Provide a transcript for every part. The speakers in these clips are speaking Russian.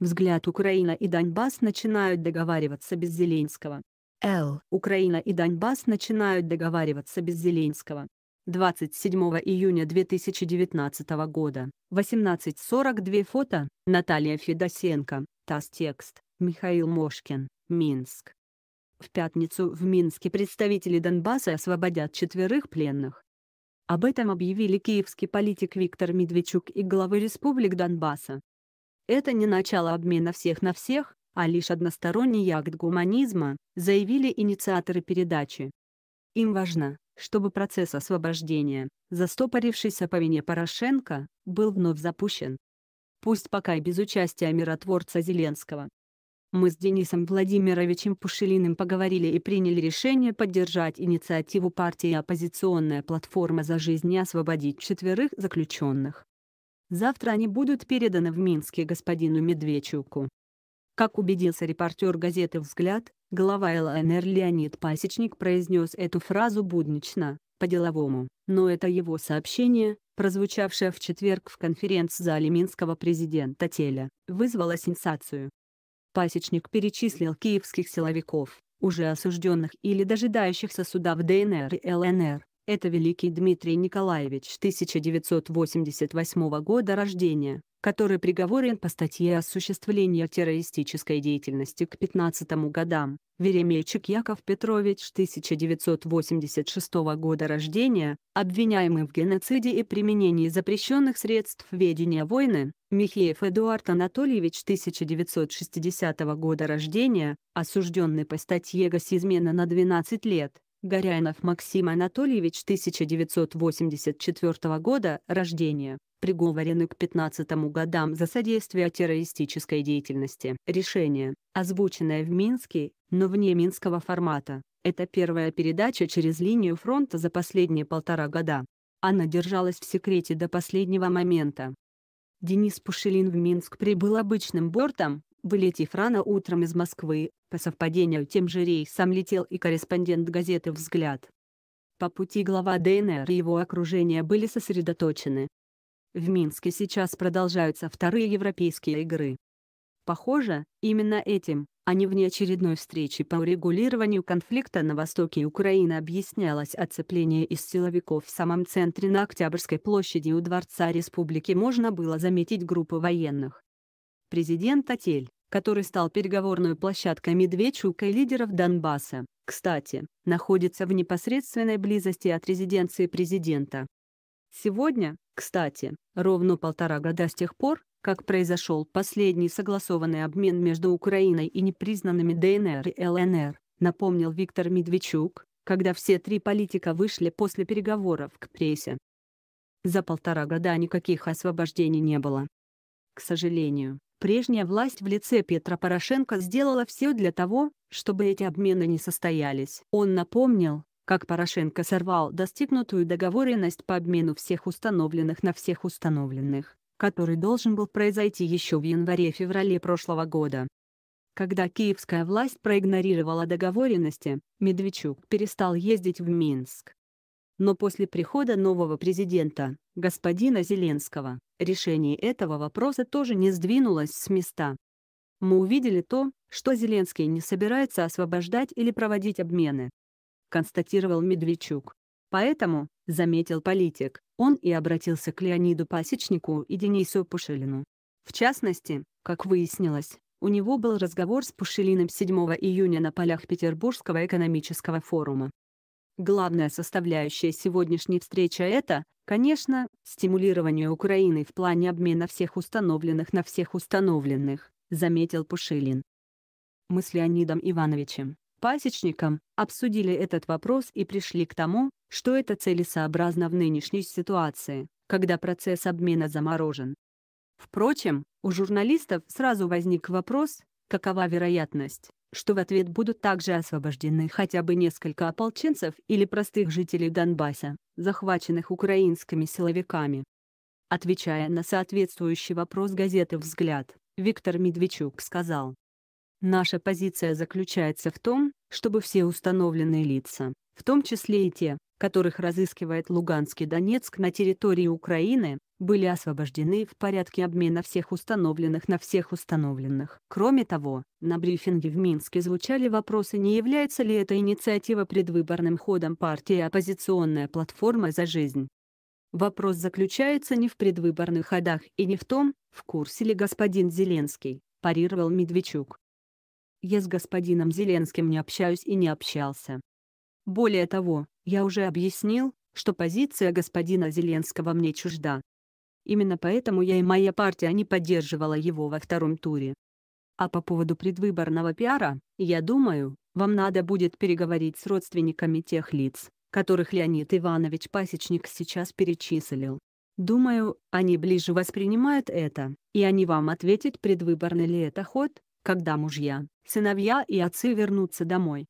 Взгляд Украина и Донбасс начинают договариваться без Зеленского. Л. Украина и Донбасс начинают договариваться без Зеленского. 27 июня 2019 года, 18.42 фото, Наталья Федосенко, ТАСС текст, Михаил Мошкин, Минск. В пятницу в Минске представители Донбасса освободят четверых пленных. Об этом объявили киевский политик Виктор Медведчук и главы республик Донбасса. Это не начало обмена всех на всех, а лишь односторонний акт гуманизма, заявили инициаторы передачи. Им важно, чтобы процесс освобождения, застопорившийся по вине Порошенко, был вновь запущен. Пусть пока и без участия миротворца Зеленского. Мы с Денисом Владимировичем Пушилиным поговорили и приняли решение поддержать инициативу партии «Оппозиционная платформа за жизнь» и освободить четверых заключенных. Завтра они будут переданы в Минске господину Медведчуку. Как убедился репортер газеты «Взгляд», глава ЛНР Леонид Пасечник произнес эту фразу буднично, по-деловому, но это его сообщение, прозвучавшее в четверг в конференц-зале минского президента Теля, вызвало сенсацию. Пасечник перечислил киевских силовиков, уже осужденных или дожидающихся суда в ДНР и ЛНР, это великий Дмитрий Николаевич 1988 года рождения, который приговорен по статье осуществления террористической деятельности к 15 годам, Веремельчик Яков Петрович 1986 года рождения, обвиняемый в геноциде и применении запрещенных средств ведения войны, Михеев Эдуард Анатольевич 1960 года рождения, осужденный по статье «Госизмена» на 12 лет, Горянов Максим Анатольевич 1984 года рождения, приговорены к 15 годам за содействие террористической деятельности. Решение, озвученное в Минске, но вне минского формата. Это первая передача через линию фронта за последние полтора года. Она держалась в секрете до последнего момента. Денис Пушилин в Минск прибыл обычным бортом, Вылетев рано утром из Москвы, по совпадению тем же рейсом летел и корреспондент газеты «Взгляд». По пути глава ДНР и его окружение были сосредоточены. В Минске сейчас продолжаются вторые европейские игры. Похоже, именно этим, а не внеочередной встречи по урегулированию конфликта на востоке Украины объяснялось оцепление из силовиков в самом центре на Октябрьской площади у Дворца Республики можно было заметить группы военных. Президент Отель, который стал переговорной площадкой Медведчука и лидеров Донбасса, кстати, находится в непосредственной близости от резиденции президента. Сегодня, кстати, ровно полтора года с тех пор, как произошел последний согласованный обмен между Украиной и непризнанными ДНР и ЛНР, напомнил Виктор Медведчук, когда все три политика вышли после переговоров к прессе. За полтора года никаких освобождений не было. К сожалению. Прежняя власть в лице Петра Порошенко сделала все для того, чтобы эти обмены не состоялись. Он напомнил, как Порошенко сорвал достигнутую договоренность по обмену всех установленных на всех установленных, который должен был произойти еще в январе-феврале прошлого года. Когда киевская власть проигнорировала договоренности, Медведчук перестал ездить в Минск. Но после прихода нового президента, господина Зеленского, решение этого вопроса тоже не сдвинулось с места. Мы увидели то, что Зеленский не собирается освобождать или проводить обмены, констатировал Медведчук. Поэтому, заметил политик, он и обратился к Леониду Пасечнику и Денису Пушилину. В частности, как выяснилось, у него был разговор с Пушилиным 7 июня на полях Петербургского экономического форума. Главная составляющая сегодняшней встречи это, конечно, стимулирование Украины в плане обмена всех установленных на всех установленных, заметил Пушилин. Мы с Леонидом Ивановичем, пасечником, обсудили этот вопрос и пришли к тому, что это целесообразно в нынешней ситуации, когда процесс обмена заморожен. Впрочем, у журналистов сразу возник вопрос, какова вероятность, что в ответ будут также освобождены хотя бы несколько ополченцев или простых жителей Донбасса, захваченных украинскими силовиками. Отвечая на соответствующий вопрос газеты «Взгляд», Виктор Медведчук сказал. Наша позиция заключается в том, чтобы все установленные лица, в том числе и те, которых разыскивает Луганский Донецк на территории Украины, были освобождены в порядке обмена всех установленных на всех установленных. Кроме того, на брифинге в Минске звучали вопросы, не является ли эта инициатива предвыборным ходом партии «Оппозиционная платформа за жизнь». Вопрос заключается не в предвыборных ходах и не в том, в курсе ли господин Зеленский, парировал Медведчук. Я с господином Зеленским не общаюсь и не общался. Более того, я уже объяснил, что позиция господина Зеленского мне чужда. Именно поэтому я и моя партия не поддерживала его во втором туре. А по поводу предвыборного пиара, я думаю, вам надо будет переговорить с родственниками тех лиц, которых Леонид Иванович Пасечник сейчас перечислил. Думаю, они ближе воспринимают это, и они вам ответят, предвыборный ли это ход, когда мужья, сыновья и отцы вернутся домой.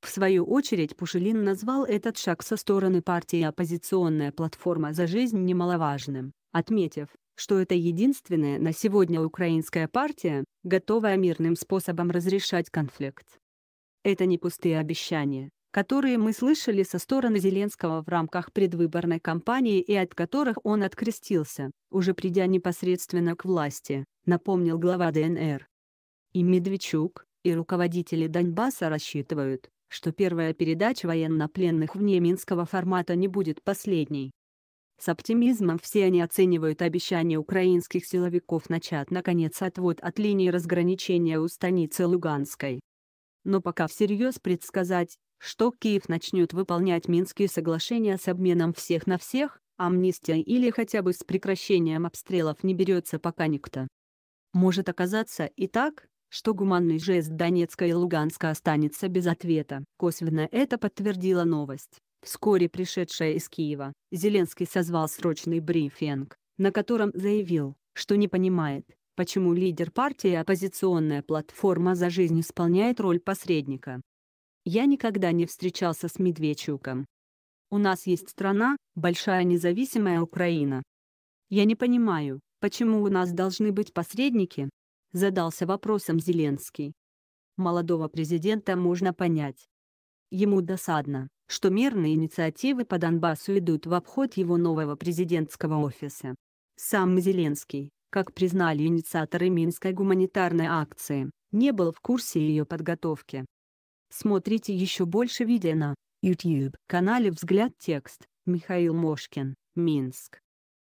В свою очередь Пушилин назвал этот шаг со стороны партии оппозиционная платформа за жизнь немаловажным отметив, что это единственная на сегодня украинская партия, готовая мирным способом разрешать конфликт. Это не пустые обещания, которые мы слышали со стороны Зеленского в рамках предвыборной кампании и от которых он открестился, уже придя непосредственно к власти, напомнил глава ДНР. И Медведчук, и руководители Донбасса рассчитывают, что первая передача военнопленных вне минского формата не будет последней. С оптимизмом все они оценивают обещание украинских силовиков начать наконец отвод от линии разграничения у станицы Луганской. Но пока всерьез предсказать, что Киев начнет выполнять Минские соглашения с обменом всех на всех, амнистия или хотя бы с прекращением обстрелов не берется пока никто. Может оказаться и так, что гуманный жест Донецка и Луганска останется без ответа. Косвенно это подтвердила новость. Вскоре пришедшая из Киева, Зеленский созвал срочный брифинг, на котором заявил, что не понимает, почему лидер партии «Оппозиционная платформа за жизнь» исполняет роль посредника. Я никогда не встречался с Медведчуком. У нас есть страна, большая независимая Украина. Я не понимаю, почему у нас должны быть посредники? Задался вопросом Зеленский. Молодого президента можно понять. Ему досадно, что мирные инициативы по Донбассу идут в обход его нового президентского офиса. Сам Зеленский, как признали инициаторы Минской гуманитарной акции, не был в курсе ее подготовки. Смотрите еще больше видео на YouTube канале «Взгляд текст» Михаил Мошкин, Минск.